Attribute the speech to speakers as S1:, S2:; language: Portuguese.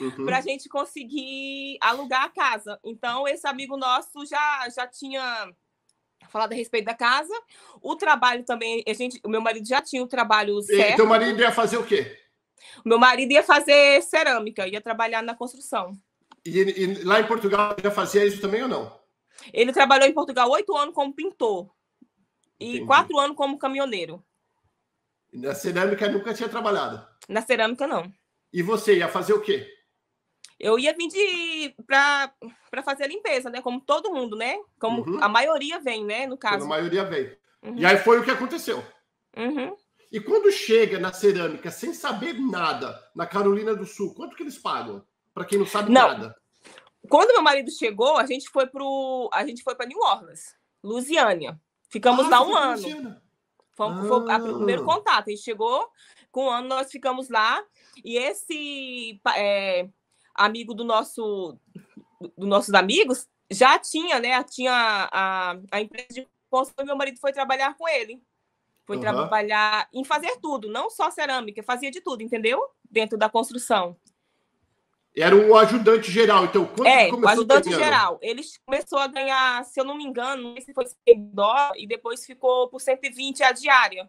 S1: uhum. para a gente conseguir alugar a casa. Então, esse amigo nosso já, já tinha falado a respeito da casa. O trabalho também, a gente, o meu marido já tinha o trabalho certo. E teu marido ia fazer o quê? O meu marido ia fazer cerâmica, ia trabalhar na construção. E, e lá em Portugal já fazia isso também ou não? Ele trabalhou em Portugal oito anos como pintor e quatro anos como caminhoneiro. Na cerâmica nunca tinha trabalhado? Na cerâmica, não. E você ia fazer o quê? Eu ia vir de para fazer a limpeza, né? Como todo mundo, né? Como uhum. a maioria vem, né? No caso. a maioria vem. Uhum. E aí foi o que aconteceu. Uhum. E quando chega na cerâmica sem saber nada, na Carolina do Sul, quanto que eles pagam? Para quem não sabe não. nada. Quando meu marido chegou, a gente foi pro, a gente foi para New Orleans, Lusiânia. Ficamos ah, lá um ano. Foi, ah. foi a, o primeiro ah. contato. A gente chegou com um ano, nós ficamos lá. E esse é, amigo do nosso, dos nossos amigos, já tinha, né? Tinha a, a, empresa de construção, meu marido foi trabalhar com ele. Foi uhum. trabalhar em fazer tudo, não só cerâmica, fazia de tudo, entendeu? Dentro da construção. Era o ajudante geral, então quando é, começou o ajudante geral. Ele começou a ganhar, se eu não me engano, não sei se foi dó e depois ficou por 120 a diária.